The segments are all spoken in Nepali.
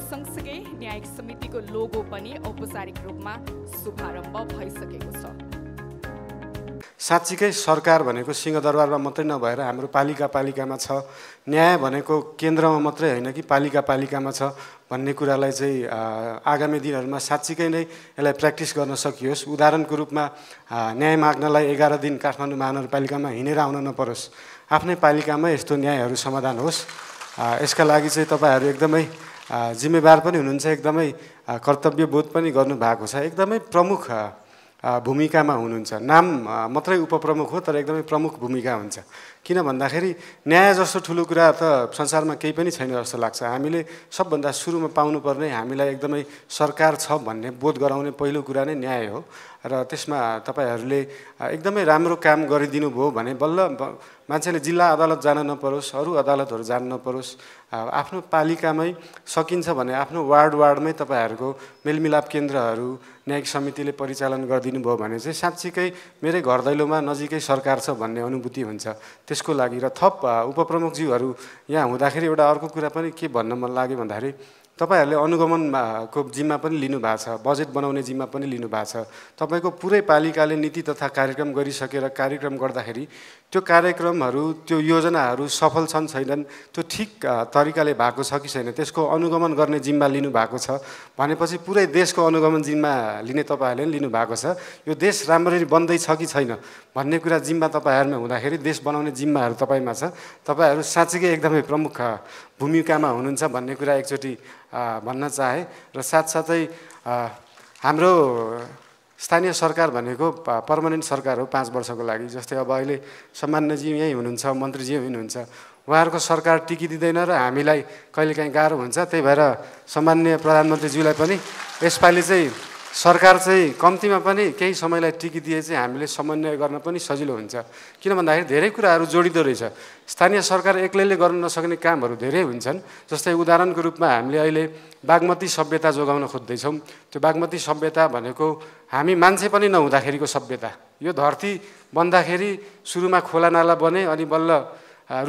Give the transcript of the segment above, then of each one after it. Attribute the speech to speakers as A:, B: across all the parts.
A: सँगसँगै न्यायिक समितिको लोगो पनि औपचारिक रूपमा शुभारम्भ भइसकेको छ
B: साँच्चीकै सरकार भनेको सिंहदरबारमा मात्रै नभएर हाम्रो पालिका पालिकामा छ न्याय भनेको केन्द्रमा मात्रै होइन कि पालिका पालिकामा छ भन्ने कुरालाई चाहिँ आगामी दिनहरूमा साँच्चीकै नै यसलाई प्र्याक्टिस गर्न सकियोस् उदाहरणको रूपमा न्याय माग्नलाई एघार दिन काठमाडौँ महानगरपालिकामा हिँडेर आउन नपरोस् आफ्नै पालिकामा यस्तो न्यायहरू समाधान होस् यसका लागि चाहिँ तपाईँहरू एकदमै जिम्मेवार पनि हुनुहुन्छ एकदमै कर्तव्यबोध पनि गर्नुभएको छ एकदमै प्रमुख भूमिकामा हुनुहुन्छ नाम मात्रै उपप्रमुख हो तर एकदमै प्रमुख भूमिका हुन्छ किन भन्दाखेरि न्याय जस्तो ठुलो कुरा त संसारमा केही पनि छैन जस्तो लाग्छ हामीले सबभन्दा सुरुमा पाउनुपर्ने हामीलाई एकदमै सरकार छ भन्ने बोध गराउने पहिलो कुरा नै न्याय हो र त्यसमा तपाईँहरूले एकदमै राम्रो काम गरिदिनु भयो भने बल्ल मान्छेले जिल्ला अदालत जान नपरोस् अरू अदालतहरू जान नपरोस् आफ्नो पालिकामै सकिन्छ भने आफ्नो वार्ड वार्डमै तपाईँहरूको मेलमिलाप केन्द्रहरू न्यायिक समितिले परिचालन गरिदिनु भयो भने चाहिँ साँच्चीकै मेरै घर दैलोमा नजिकै सरकार छ भन्ने अनुभूति हुन्छ त्यसको लागि र थप उपप्रमुखज्यूहरू यहाँ हुँदाखेरि एउटा अर्को कुरा पनि के भन्न मन लाग्यो भन्दाखेरि तपाईँहरूले अनुगमनको जिम्मा पनि लिनुभएको छ बजेट बनाउने जिम्मा पनि लिनुभएको छ तपाईँको पुरै पालिकाले नीति तथा कार्यक्रम गरिसकेर कार्यक्रम गर्दाखेरि त्यो कार्यक्रमहरू त्यो योजनाहरू सफल छन् छैनन् त्यो ठिक तरिकाले भएको छ कि छैन त्यसको अनुगमन गर्ने जिम्मा लिनुभएको छ भनेपछि पुरै देशको अनुगमन जिम्मा लिने तपाईँहरूले पनि लिनुभएको छ यो देश राम्ररी बन्दैछ कि छैन भन्ने कुरा जिम्मा तपाईँहरूमा हुँदाखेरि देश बनाउने जिम्माहरू तपाईँमा छ तपाईँहरू साँच्चीकै एकदमै प्रमुख भूमिकामा हुनुहुन्छ भन्ने कुरा एकचोटि भन्न चाहे र साथसाथै हाम्रो स्थानीय सरकार भनेको पर्मानेन्ट सरकार हो पाँच वर्षको लागि जस्तै अब अहिले सामान्यजी यहीँ हुनुहुन्छ मन्त्रीजी हुनुहुन्छ उहाँहरूको सरकार टिकिदिँदैन र हामीलाई कहिलेकाहीँ गाह्रो हुन्छ त्यही भएर सामान्य प्रधानमन्त्रीज्यूलाई पनि यसपालि चाहिँ सरकार चाहिँ कम्तीमा पनि केही समयलाई टिकिदिए चाहिँ हामीले समन्वय गर्न पनि सजिलो हुन्छ किन भन्दाखेरि धेरै कुराहरू जोडिँदो रहेछ स्थानीय सरकार एक्लैले गर्न नसक्ने कामहरू धेरै हुन्छन् जस्तै उदाहरणको रूपमा हामीले अहिले बागमती सभ्यता जोगाउन खोज्दैछौँ त्यो बागमती सभ्यता भनेको हामी मान्छे पनि नहुँदाखेरिको सभ्यता यो धरती बन्दाखेरि सुरुमा खोला नाला बने अनि बल्ल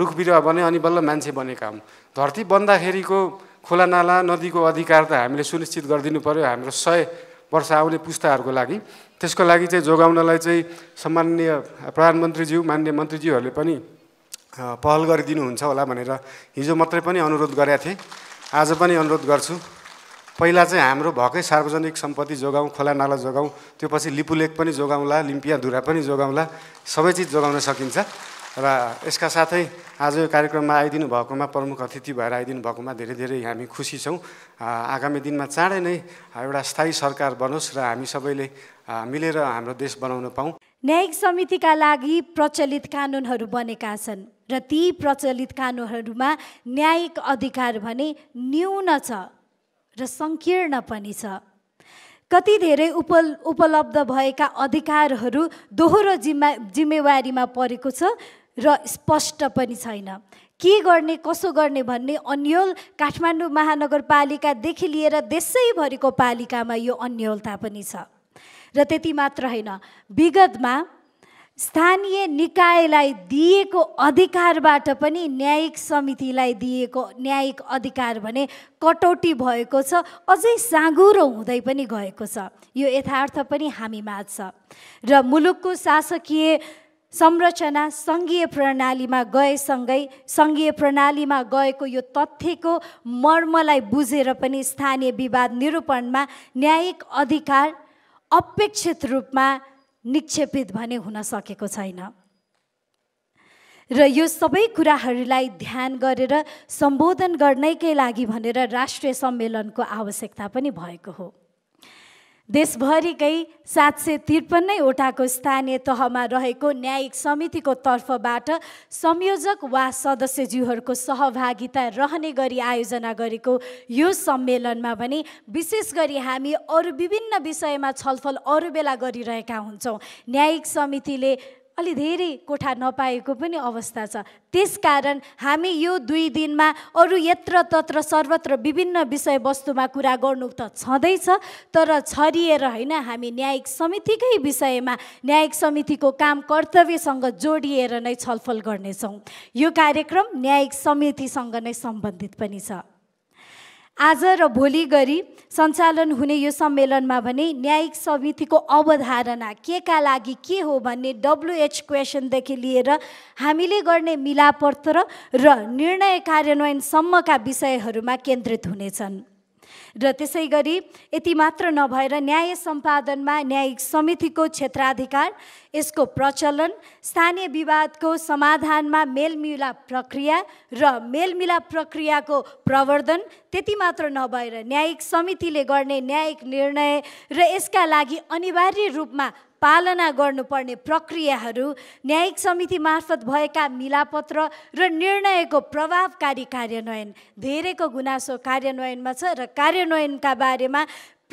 B: रुख बिरुवा बने अनि बल्ल मान्छे बने काम धरती बन्दाखेरिको खोला नाला नदीको अधिकार त हामीले सुनिश्चित गरिदिनु पऱ्यो हाम्रो सय वर्ष आउने पुस्ताहरूको लागि त्यसको लागि चाहिँ जोगाउनलाई चाहिँ सामान्य प्रधानमन्त्रीज्यू मान्य मन्त्रीज्यूहरूले पनि पहल गरिदिनुहुन्छ होला भनेर हिजो मात्रै पनि अनुरोध गरेका थिएँ आज पनि अनुरोध गर्छु पहिला चाहिँ हाम्रो भएकै सार्वजनिक सम्पत्ति जोगाउँ खोला नाला जोगाउँ त्यो पछि लिपुलेक पनि जोगाउँला लिम्पिया धुरा पनि जोगाउँला सबै चिज जोगाउन सकिन्छ र यसका साथै आज यो कार्यक्रममा आइदिनु भएकोमा प्रमुख अतिथि भएर आइदिनु भएकोमा धेरै धेरै हामी खुसी छौँ आगामी दिनमा चाँडै नै एउटा स्थायी सरकार बनोस् र हामी सबैले मिलेर हाम्रो देश बनाउन पाऊँ
A: न्यायिक समितिका लागि प्रचलित कानुनहरू बनेका छन् र ती प्रचलित कानुनहरूमा न्यायिक अधिकार भने न्यून छ र सङ्कीर्ण पनि छ कति धेरै उप उपलब्ध भएका अधिकारहरू दोहोरो जिम्मा जिम्मेवारीमा परेको छ र स्पष्ट पनि छैन के गर्ने कसो गर्ने भन्ने अन्यल काठमाडौँ महानगरपालिकादेखि लिएर देशैभरिको पालिकामा यो अन्यलता पनि छ र त्यति मात्र होइन विगतमा स्थानीय निकायलाई दिएको अधिकारबाट पनि न्यायिक समितिलाई दिएको न्यायिक अधिकार भने कटौती भएको छ अझै साँगुरो हुँदै पनि गएको छ यो यथार्थ पनि हामीमा छ र मुलुकको शासकीय संरचना सङ्घीय प्रणालीमा गएसँगै सङ्घीय प्रणालीमा गएको यो तथ्यको मर्मलाई बुझेर पनि स्थानीय विवाद निरूपणमा न्यायिक अधिकार अपेक्षित रूपमा निक्षेपित भने हुन सकेको छैन र यो सबै कुराहरूलाई ध्यान गरेर सम्बोधन गर्नैकै लागि भनेर राष्ट्रिय सम्मेलनको आवश्यकता पनि भएको हो देशभरिकै सात सय त्रिपन्नैवटाको स्थानीय तहमा रहेको न्यायिक समितिको तर्फबाट संयोजक वा सदस्यज्यूहरूको सहभागिता रहने गरी आयोजना गरेको यो सम्मेलनमा भने विशेष गरी हामी अरू विभिन्न विषयमा छलफल अरू बेला गरिरहेका हुन्छौँ न्यायिक समितिले अलि धेरै कोठा नपाएको पनि अवस्था छ त्यसकारण हामी यो दुई दिनमा अरू यत्र तत्र सर्वत्र विभिन्न विषयवस्तुमा कुरा गर्नु त छँदैछ तर छरिएर होइन हामी न्यायिक समितिकै विषयमा न्यायिक समितिको काम कर्तव्यसँग जोडिएर नै छलफल गर्नेछौँ यो कार्यक्रम न्यायिक समितिसँग नै सम्बन्धित पनि छ आज र भोलि गरी सञ्चालन हुने यो सम्मेलनमा भने न्यायिक समितिको अवधारणा के का लागि के हो भन्ने डब्लुएच क्वेसनदेखि लिएर हामीले गर्ने मिलापत्र र निर्णय कार्यान्वयनसम्मका विषयहरूमा केन्द्रित हुनेछन् र त्यसै गरी यति मात्र नभएर न्याय सम्पादनमा न्यायिक समितिको क्षेत्राधिकार यसको प्रचलन स्थानीय विवादको समाधानमा मेलमिलाप प्रक्रिया र मेलमिलाप प्रक्रियाको प्रवर्धन त्यति मात्र नभएर न्यायिक समितिले गर्ने न्यायिक निर्णय र यसका लागि अनिवार्य रूपमा पालना गर्नुपर्ने प्रक्रियाहरू न्यायिक समिति मार्फत भएका मिलापत्र र निर्णयको प्रभावकारी कार्यान्वयन धेरैको गुनासो कार्यान्वयनमा छ र कार्यान्वयनका बारेमा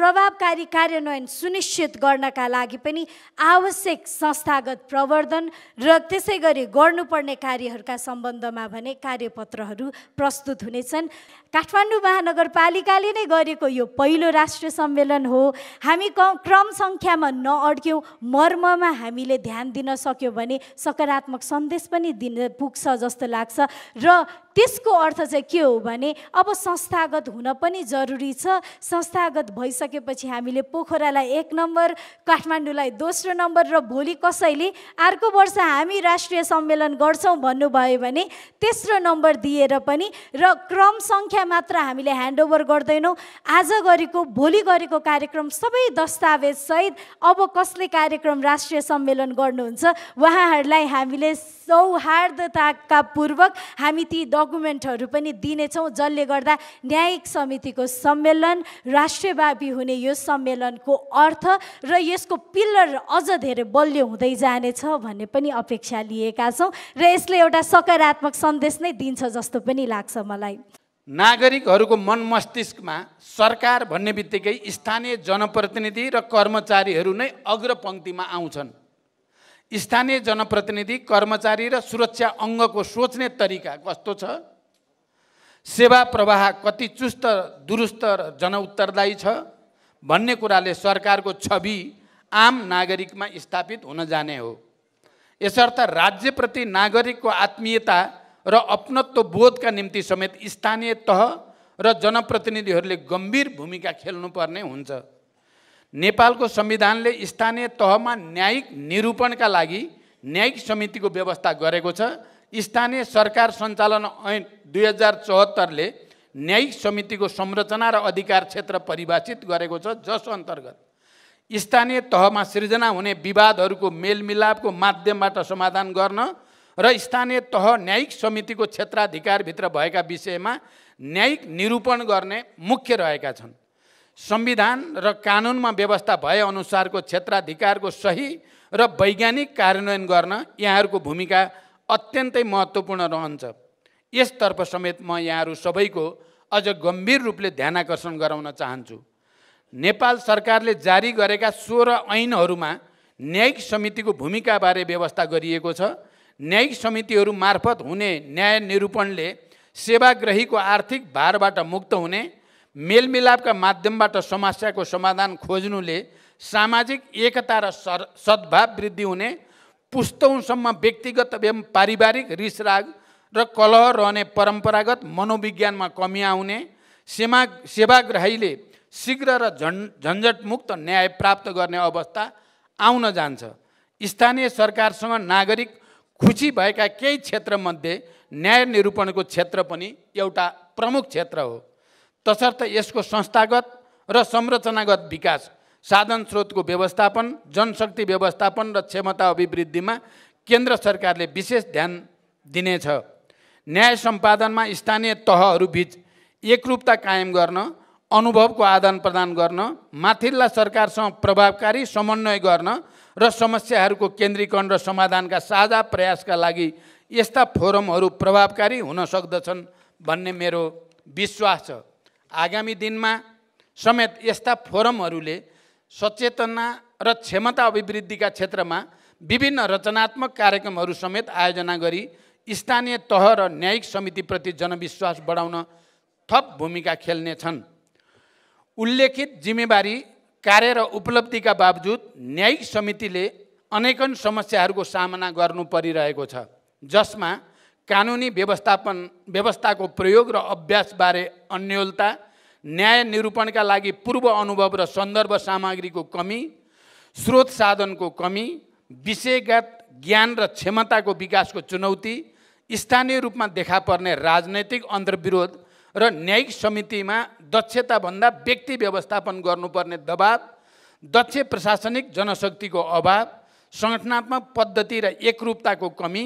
A: प्रभावकारी कार्यान्वयन सुनिश्चित गर्नका लागि पनि आवश्यक संस्थागत प्रवर्धन र त्यसै गरी गर्नुपर्ने कार्यहरूका सम्बन्धमा भने कार्यपत्रहरू प्रस्तुत हुनेछन् काठमाडौँ महानगरपालिकाले नै गरेको यो पहिलो राष्ट्रिय सम्मेलन हो हामी क्रम सङ्ख्यामा नअड्क्यौँ मर्ममा हामीले ध्यान दिन सक्यौँ भने सकारात्मक सन्देश पनि दिन पुग्छ जस्तो लाग्छ र त्यसको अर्थ चाहिँ के हो भने अब संस्थागत हुन पनि जरुरी छ संस्थागत भइसके गरिसकेपछि हामीले पोखरालाई एक नम्बर काठमाडौँलाई दोस्रो नम्बर र भोलि कसैले अर्को वर्ष हामी राष्ट्रिय सम्मेलन गर्छौँ भन्नुभयो भने तेस्रो नम्बर दिएर पनि र क्रम सङ्ख्या मात्र हामीले ह्यान्डओभर गर्दैनौँ आज गरेको भोलि गरेको कार्यक्रम सबै दस्तावेजसहित अब कसले कार्यक्रम राष्ट्रिय सम्मेलन गर्नुहुन्छ उहाँहरूलाई हामीले सौहार्दताका पूर्वक हामी ती डकुमेन्टहरू पनि दिनेछौँ जसले गर्दा न्यायिक समितिको सम्मेलन राष्ट्रव्यापी हुने यो सम्मेलनको अर्थ र यसको पिल्लर अझ धेरै बलियो हुँदै जानेछ भन्ने पनि अपेक्षा लिएका छौँ र यसले एउटा सकारात्मक सन्देश नै दिन्छ जस्तो पनि लाग्छ मलाई
C: नागरिकहरूको मन मस्तिष्कमा सरकार भन्ने बित्तिकै स्थानीय जनप्रतिनिधि र कर्मचारीहरू नै अग्रपङ्क्तिमा आउँछन् स्थानीय जनप्रतिनिधि कर्मचारी र सुरक्षा अङ्गको सोच्ने तरिका कस्तो छ सेवा प्रवाह कति चुस्त दुरुस्त र जनउत्तरदायी छ भन्ने कुराले सरकारको छवि आम नागरिकमा स्थापित हुन जाने हो यसर्थ राज्यप्रति नागरिकको आत्मीयता र अपनत्व बोधका निम्ति समेत स्थानीय तह र जनप्रतिनिधिहरूले गम्भीर भूमिका खेल्नुपर्ने हुन्छ नेपालको संविधानले स्थानीय तहमा न्यायिक निरूपणका लागि न्यायिक समितिको व्यवस्था गरेको छ स्थानीय सरकार सञ्चालन ऐन दुई हजार चौहत्तरले न्यायिक समितिको संरचना र अधिकार क्षेत्र परिभाषित गरेको छ जस अन्तर्गत स्थानीय तहमा सिर्जना हुने विवादहरूको मेलमिलापको माध्यमबाट समाधान गर्न र स्थानीय तह न्यायिक समितिको क्षेत्राधिकारभित्र भएका विषयमा न्यायिक निरूपण गर्ने मुख्य रहेका छन् संविधान र कानुनमा व्यवस्था भए अनुसारको क्षेत्राधिकारको सही र वैज्ञानिक कार्यान्वयन गर्न यहाँहरूको भूमिका अत्यन्तै महत्त्वपूर्ण रहन्छ यसतर्फ समेत म यहाँहरू सबैको अझ गम्भीर रूपले ध्यान आकर्षण गराउन चाहन्छु नेपाल सरकारले जारी गरेका सोह्र ऐनहरूमा न्यायिक समितिको भूमिकाबारे व्यवस्था गरिएको छ न्यायिक समितिहरू मार्फत हुने न्याय निरूपणले सेवाग्रहीको आर्थिक भारबाट मुक्त हुने मेलमिलापका माध्यमबाट समस्याको समाधान खोज्नुले सामाजिक एकता र सद्भाव वृद्धि हुने पुस्तौँसम्म व्यक्तिगत एवं पारिवारिक रिसराग र कलह रहने परम्परागत मनोविज्ञानमा कमी आउने सेमा सेवाग्राहीले शीघ्र र झन् झन्झटमुक्त न्याय प्राप्त गर्ने अवस्था आउन जान्छ स्थानीय सरकारसँग नागरिक खुसी भएका केही क्षेत्रमध्ये न्याय निरूपणको क्षेत्र पनि एउटा प्रमुख क्षेत्र हो तसर्थ यसको संस्थागत र संरचनागत विकास साधन स्रोतको व्यवस्थापन जनशक्ति व्यवस्थापन र क्षमता अभिवृद्धिमा केन्द्र सरकारले विशेष ध्यान दिनेछ न्याय सम्पादनमा स्थानीय तहहरूबिच एकरूपता कायम गर्न अनुभवको आदान प्रदान गर्न माथिल्ला सरकारसँग प्रभावकारी समन्वय गर्न र समस्याहरूको केन्द्रीकरण र समाधानका साझा प्रयासका लागि यस्ता फोरमहरू प्रभावकारी हुन सक्दछन् भन्ने मेरो विश्वास छ आगामी दिनमा समेत यस्ता फोरमहरूले सचेतना र क्षमता अभिवृद्धिका क्षेत्रमा विभिन्न रचनात्मक कार्यक्रमहरू समेत आयोजना गरी स्थानीय तह र न्यायिक समितिप्रति जनविश्वास बढाउन थप भूमिका खेल्ने छन् उल्लेखित जिम्मेवारी कार्य र उपलब्धिका बावजुद न्यायिक समितिले अनेकन समस्याहरूको सामना गर्नु परिरहेको छ जसमा कानुनी व्यवस्थापन व्यवस्थाको प्रयोग र अभ्यासबारे अन्यलता न्याय निरूपणका लागि पूर्व अनुभव र सन्दर्भ सामग्रीको कमी स्रोत साधनको कमी विषयगत ज्ञान र क्षमताको विकासको चुनौती स्थानीय रूपमा देखा पर्ने राजनैतिक अन्तर्विरोध र न्यायिक समितिमा दक्षताभन्दा व्यक्ति व्यवस्थापन गर्नुपर्ने दबाव दक्ष प्रशासनिक जनशक्तिको अभाव सङ्गठनात्मक पद्धति र एकरूपताको कमी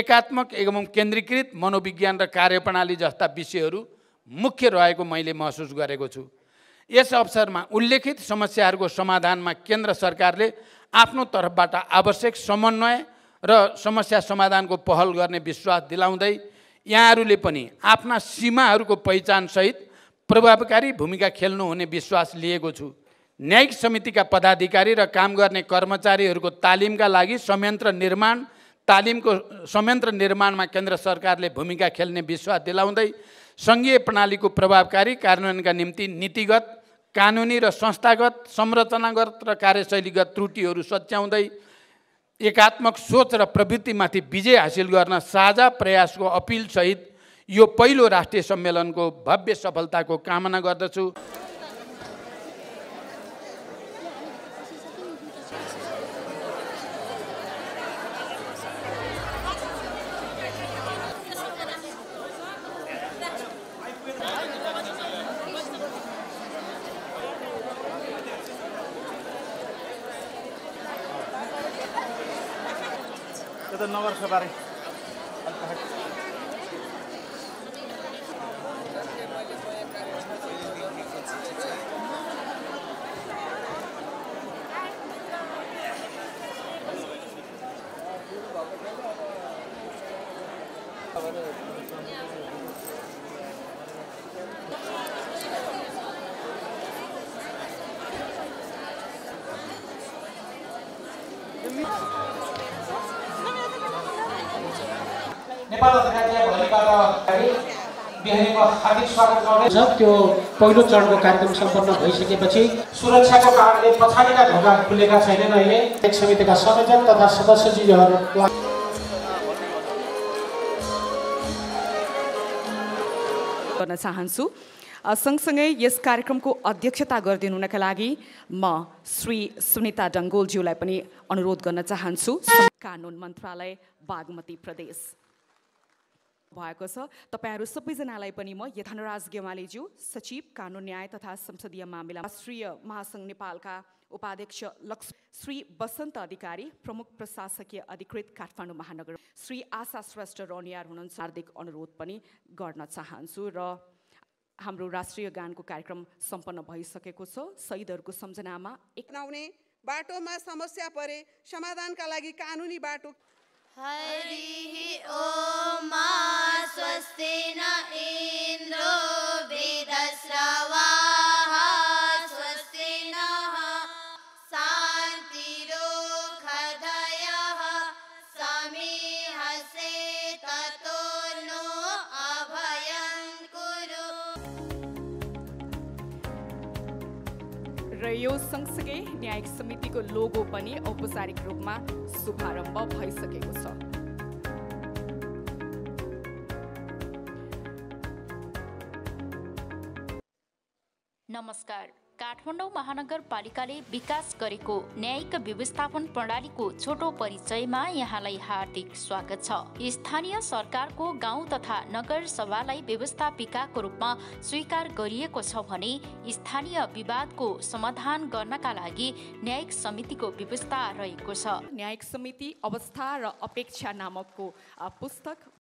C: एकात्मक एवं केन्द्रीकृत मनोविज्ञान र कार्यप्रणाली जस्ता विषयहरू मुख्य रहेको मैले महसुस गरेको छु यस अवसरमा उल्लेखित समस्याहरूको समाधानमा केन्द्र सरकारले आफ्नो तर्फबाट आवश्यक समन्वय र समस्या समाधानको पहल गर्ने विश्वास दिलाउँदै यहाँहरूले पनि आफ्ना सीमाहरूको पहिचानसहित प्रभावकारी भूमिका खेल्नु हुने विश्वास लिएको छु न्यायिक समितिका पदाधिकारी र काम गर्ने कर्मचारीहरूको तालिमका लागि संयन्त्र निर्माण तालिमको संयन्त्र निर्माणमा केन्द्र सरकारले भूमिका खेल्ने विश्वास दिलाउँदै सङ्घीय प्रणालीको प्रभावकारी कार्यान्वयनका निम्ति नीतिगत कानुनी र संस्थागत संरचनागत र कार्यशैलीगत त्रुटिहरू सच्याउँदै एकात्मक सोच र प्रवृत्तिमाथि विजय हासिल गर्न साझा प्रयासको अपिलसहित यो पहिलो राष्ट्रिय सम्मेलनको भव्य सफलताको कामना गर्दछु यो नगर सफारी त्यो पहिलो चरणको कार्यक्रम
B: सम्पन्न भइसकेपछि सुरक्षाको कारणले पछाडिका ढोका खुलेका छैनन् अहिले एक समितिका संयोजन तथा सदस्यजीहरू
A: गर्न चाहन्छु सँगसँगै यस कार्यक्रमको अध्यक्षता गरिदिनु हुनका लागि म श्री सुनिता डङ्गोलज्यूलाई पनि अनुरोध गर्न चाहन्छु कानुन मन्त्रालय बागमती प्रदेश भएको छ तपाईँहरू सबैजनालाई पनि म यथानराज गेवालीज्यू सचिव कानुन न्याय तथा संसदीय मामिला राष्ट्रिय महासङ्घ नेपालका उपाध्यक्ष लक्ष श्री बसन्त अधिकारी प्रमुख प्रशासकीय अधिकृत काठमाडौँ महानगर श्री आशा श्रेष्ठ रनियार हुनुहुन्छ हार्दिक अनुरोध पनि गर्न चाहन्छु र हाम्रो राष्ट्रिय गानको कार्यक्रम सम्पन्न भइसकेको छ शहीदहरूको सम्झनामा एक बाटोमा समस्या परे समाधानका लागि कानुनी बाटो हरिः ॐ मा स्वस्ति न इन्द्रो वेदस्रवा स्वस्ति नः शान्तिरोखदयः
C: समीहसे
A: ततो नो अभयं कुरु रयो यो सँगसँगै न्यायिक समितिको लोगो पनि औपचारिक रूपमा शुभारम्भ भइसकेको छ काठमाडौँ महानगरपालिकाले विकास गरेको न्यायिक व्यवस्थापन प्रणालीको छोटो परिचयमा यहाँलाई हार्दिक स्वागत छ स्थानीय सरकारको गाउँ तथा नगर सभालाई व्यवस्थापिकाको रूपमा स्वीकार गरिएको छ भने स्थानीय विवादको समाधान गर्नका लागि न्यायिक समितिको व्यवस्था रहेको छ न्यायिक समिति अवस्था र अपेक्षा नामकको पुस्तक